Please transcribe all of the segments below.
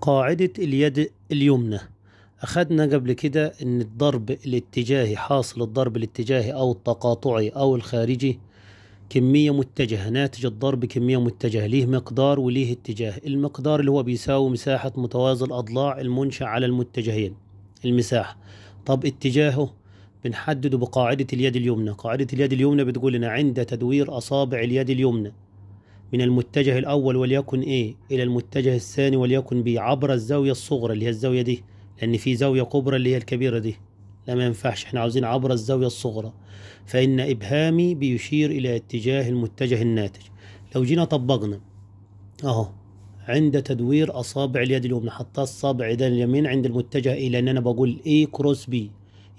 قاعدة اليد اليمنى أخدنا قبل كده إن الضرب الاتجاهي حاصل الضرب الاتجاهي أو التقاطعي أو الخارجي كمية متجهة ناتج الضرب كمية متجهة ليه مقدار وليه اتجاه المقدار اللي هو بيساوي مساحة متوازي الأضلاع المنشأ على المتجهين المساحة طب اتجاهه بنحدده بقاعدة اليد اليمنى قاعدة اليد اليمنى بتقول لنا عند تدوير أصابع اليد اليمنى من المتجه الأول وليكن A إيه؟ إلى المتجه الثاني وليكن B عبر الزاوية الصغرى اللي هي الزاوية دي لأن في زاوية كبرى اللي هي الكبيرة دي لا ما ينفعش احنا عاوزين عبر الزاوية الصغرى فإن إبهامي بيشير إلى اتجاه المتجه الناتج لو جينا طبقنا أهو عند تدوير أصابع اليد اليمنى حطها الصابع ده اليمين عند المتجه إيه لأن أنا بقول A كروس B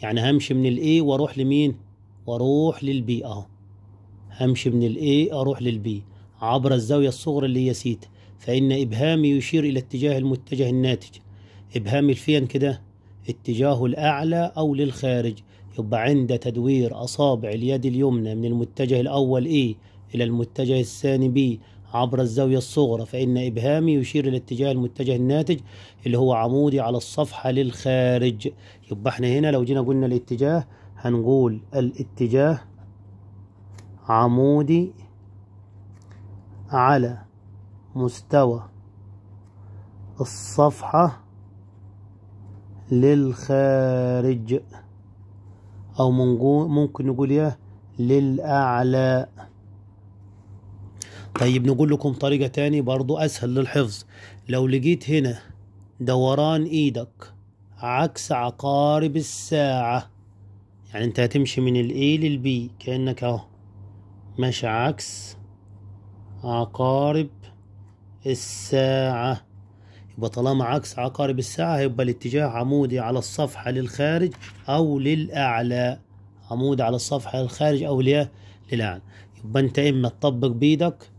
يعني همشي من الإيه وأروح لمين؟ وأروح للبي أهو همشي من الإيه أروح للبي عبر الزاوية الصغرى اللي هي سيتا فإن إبهامي يشير إلى اتجاه المتجه الناتج إبهام الفين كده اتجاهه الأعلى أو للخارج يبقى عند تدوير أصابع اليد اليمنى من المتجه الأول A إيه إلى المتجه الثاني B عبر الزاوية الصغرى فإن إبهامي يشير إلى اتجاه المتجه الناتج اللي هو عمودي على الصفحة للخارج يبقى احنا هنا لو جينا قلنا الاتجاه هنقول الاتجاه عمودي على مستوى الصفحة للخارج أو ممكن نقول إيه للأعلى طيب نقول لكم طريقة تاني برضو أسهل للحفظ لو لقيت هنا دوران إيدك عكس عقارب الساعة يعني أنت هتمشي من الإي للبي كأنك أهو ماشي عكس عقارب الساعة يبقى طالما عكس عقارب الساعة هيبقى الاتجاه عمودي على الصفحة للخارج أو للأعلى عمودي على الصفحة للخارج أو للأعلى يبقى أنت إما تطبق بإيدك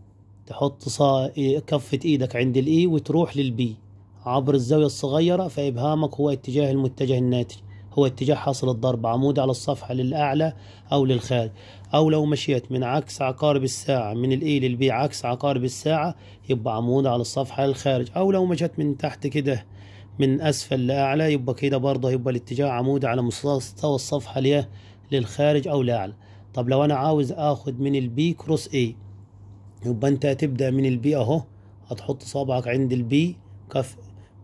تحط صا... كفة إيدك عند الإي وتروح للبي عبر الزاوية الصغيرة فإبهامك هو اتجاه المتجه الناتج هو اتجاه حاصل الضرب عمود على الصفحة للأعلى أو للخارج أو لو مشيت من عكس عقارب الساعة من الإي للبي عكس عقارب الساعة يبقى عمود على الصفحة للخارج أو لو مشيت من تحت كده من أسفل لأعلى يبقى كده برضه يبقى الاتجاه عمود على مستوى الصفحة ليه للخارج أو لأعلى طب لو أنا عاوز آخد من البي كروس إي يبقى أنت هتبدأ من البي أهو هتحط صابعك عند البي كف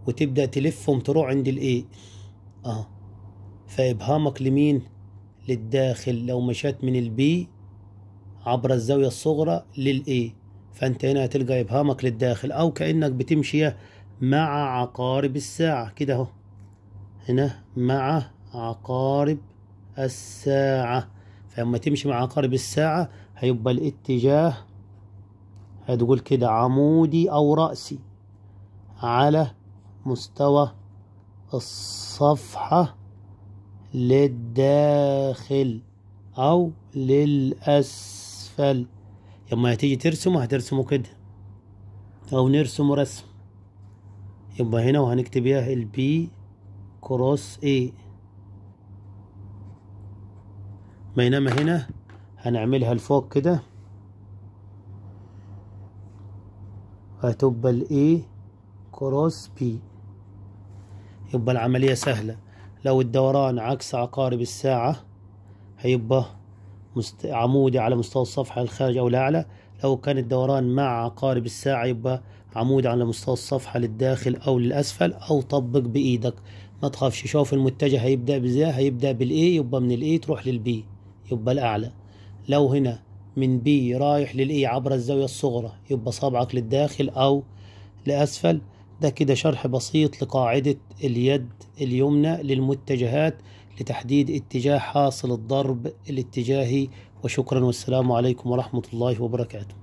وتبدأ تلفهم تروح عند الإي أهو فإبهامك لمين؟ للداخل لو مشيت من البي عبر الزاوية الصغرى للإي فأنت هنا هتلقى إبهامك للداخل أو كأنك بتمشي مع عقارب الساعة كده أهو هنا مع عقارب الساعة فلما تمشي مع عقارب الساعة هيبقى الاتجاه هتقول كده عمودي أو رأسي على مستوى الصفحة للداخل أو للأسفل يما تيجي ترسمه هترسمه كده أو نرسم رسم يبقى هنا وهنكتب ايه البي كروس اي بينما هنا هنعملها لفوق كده هتبقى الاي كروس بي يبقى العملية سهلة لو الدوران عكس عقارب الساعة هيبقى مست... عمودي على مستوى الصفحة للخارج أو الأعلى لو كان الدوران مع عقارب الساعة يبقى عمودي على مستوى الصفحة للداخل أو للأسفل أو طبق بإيدك ما تخافش شوف المتجه هيبدأ بزي هيبدأ بالإي يبقى من الإي تروح للبي يبقى الأعلى لو هنا من بي رايح للإي عبر الزاوية الصغرى يبقى صابعك للداخل أو لأسفل ده كده شرح بسيط لقاعدة اليد اليمنى للمتجهات لتحديد اتجاه حاصل الضرب الاتجاهي وشكرا والسلام عليكم ورحمة الله وبركاته